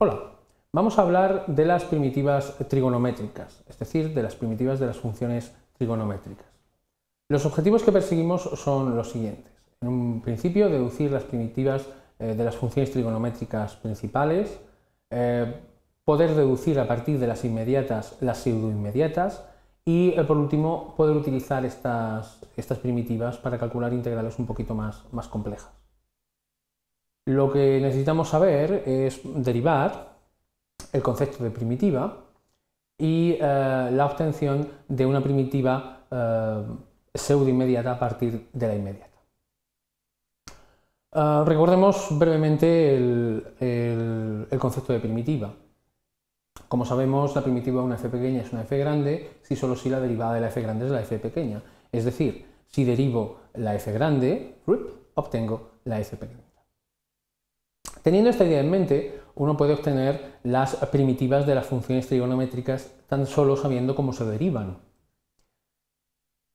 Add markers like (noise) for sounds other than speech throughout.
Hola, vamos a hablar de las primitivas trigonométricas, es decir, de las primitivas de las funciones trigonométricas. Los objetivos que perseguimos son los siguientes. En un principio, deducir las primitivas eh, de las funciones trigonométricas principales, eh, poder deducir a partir de las inmediatas las pseudoinmediatas y, eh, por último, poder utilizar estas, estas primitivas para calcular integrales un poquito más, más complejas. Lo que necesitamos saber es derivar el concepto de primitiva y eh, la obtención de una primitiva eh, pseudo inmediata a partir de la inmediata. Eh, recordemos brevemente el, el, concepto de primitiva. Como sabemos, la primitiva de una f pequeña es una f grande si solo si la derivada de la f grande es la f pequeña. Es decir, si derivo la f grande, obtengo la f pequeña. Teniendo esta idea en mente, uno puede obtener las primitivas de las funciones trigonométricas tan solo sabiendo cómo se derivan.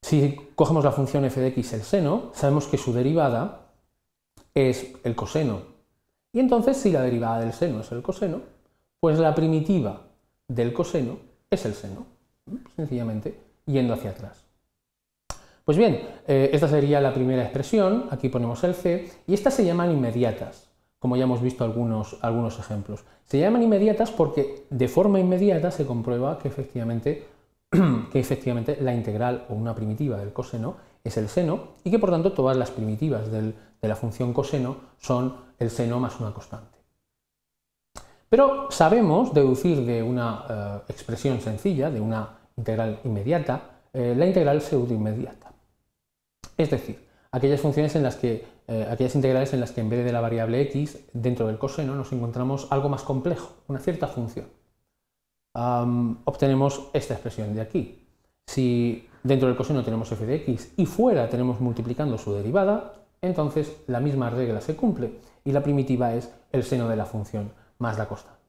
Si cogemos la función f de x, el seno, sabemos que su derivada es el coseno. Y entonces, si la derivada del seno es el coseno, pues la primitiva del coseno es el seno, sencillamente yendo hacia atrás. Pues bien, eh, esta sería la primera expresión, aquí ponemos el c, y estas se llaman inmediatas como ya hemos visto algunos, algunos ejemplos. Se llaman inmediatas porque de forma inmediata se comprueba que efectivamente, (clears throat) que efectivamente la integral o una primitiva del coseno es el seno y que por tanto todas las primitivas de la función coseno son el seno más una constante. Pero sabemos deducir de una eh, expresión sencilla, de una integral inmediata, eh, la integral pseudo inmediata, Es decir, aquellas funciones en las que eh, aquellas integrales en las que en vez de la variable x, dentro del coseno, nos encontramos algo más complejo, una cierta función. obtenemos esta expresión de aquí. Si dentro del coseno tenemos f de x y fuera tenemos multiplicando su derivada, entonces la misma regla se cumple y la primitiva es el seno de la función más la constante.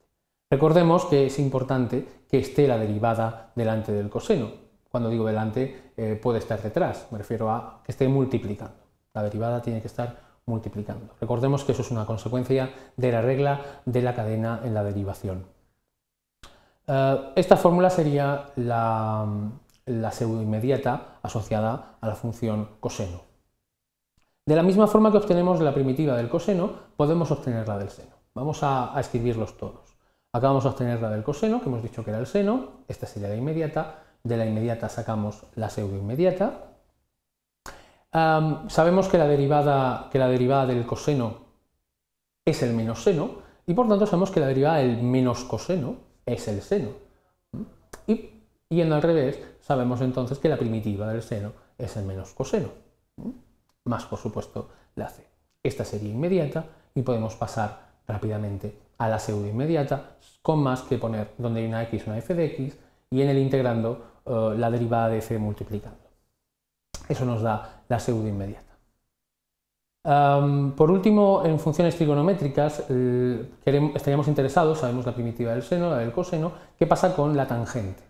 Recordemos que es importante que esté la derivada delante del coseno. Cuando digo delante, eh, puede estar detrás, me refiero a que esté multiplicando. La derivada tiene que estar multiplicando. Recordemos que eso es una consecuencia de la regla de la cadena en la derivación. Eh, esta fórmula sería la, la inmediata asociada a la función coseno. De la misma forma que obtenemos la primitiva del coseno, podemos obtener la del seno. Vamos a, escribirlos todos. Acá vamos a obtener la del coseno, que hemos dicho que era el seno, esta sería la inmediata, de la inmediata sacamos la inmediata sabemos que la, derivada, que la derivada del coseno es el menos seno y por tanto sabemos que la derivada del menos coseno es el seno. Y yendo al revés, sabemos entonces que la primitiva del seno es el menos coseno, más por supuesto la c. Esta sería inmediata y podemos pasar rápidamente a la pseudo inmediata con más que poner donde hay una x una f de x y en el integrando eh, la derivada de c multiplicando. Eso nos da la pseudo inmediata. por último, en funciones trigonométricas eh, estaríamos interesados, sabemos la primitiva del seno, la del coseno, ¿qué pasa con la tangente?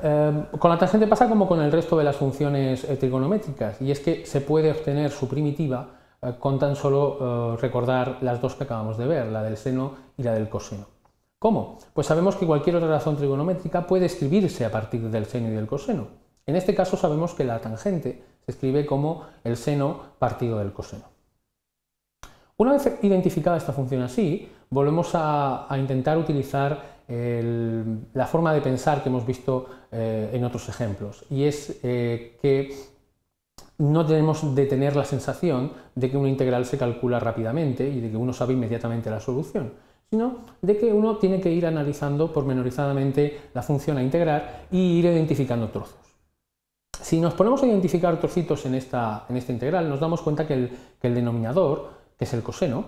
Em, con la tangente pasa como con el resto de las funciones eh, trigonométricas, y es que se puede obtener su primitiva eh, con tan solo recordar las dos que acabamos de ver, la del seno y la del coseno. ¿Cómo? Pues sabemos que cualquier otra razón trigonométrica puede escribirse a partir del seno y del coseno. En este caso sabemos que la tangente se escribe como el seno partido del coseno. Una vez identificada esta función así, volvemos a, intentar utilizar la forma de pensar que hemos visto eh, en otros ejemplos, y es eh, que no tenemos de tener la sensación de que una integral se calcula rápidamente y de que uno sabe inmediatamente la solución, sino de que uno tiene que ir analizando pormenorizadamente la función a integrar e ir identificando trozos. Si nos ponemos a identificar trocitos en esta, en esta integral, nos damos cuenta que el, denominador, que es el coseno,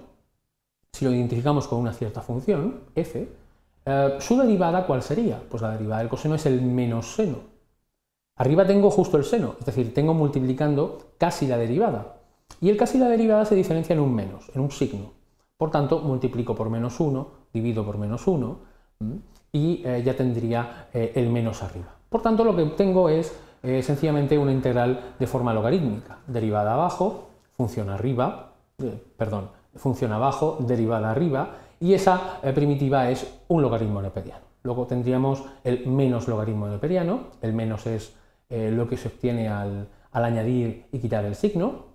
si lo identificamos con una cierta función, f, eh, su derivada, ¿cuál sería? Pues la derivada del coseno es el menos seno. Arriba tengo justo el seno, es decir, tengo multiplicando casi la derivada. Y el casi la derivada se diferencia en un menos, en un signo. Por tanto, multiplico por menos 1, divido por menos 1 mm, y eh, ya tendría eh, el menos arriba. Por tanto, lo que obtengo es sencillamente una integral de forma logarítmica. Derivada abajo, función arriba, eh, perdón, función abajo, derivada arriba, y esa eh, primitiva es un logaritmo neperiano. Luego tendríamos el menos logaritmo neperiano, el menos es eh, lo que se obtiene al, al añadir y quitar el signo,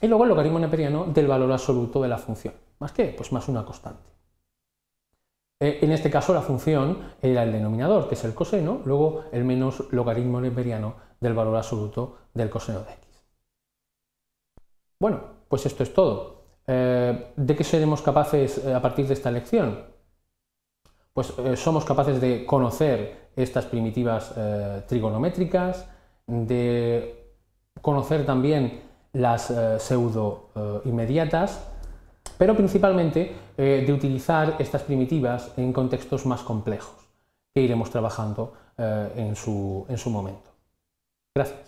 y luego el logaritmo neperiano del valor absoluto de la función. ¿Más qué? Pues más una constante. Eh, en este caso la función era el denominador, que es el coseno, luego el menos logaritmo neperiano del valor absoluto del coseno de x. Bueno, pues esto es todo. Eh, ¿De qué seremos capaces eh, a partir de esta lección? Pues somos capaces de conocer estas primitivas trigonométricas, de conocer también las pseudo inmediatas, pero principalmente eh, de utilizar estas primitivas en contextos más complejos, que iremos trabajando eh, en, su, en su momento. Gracias.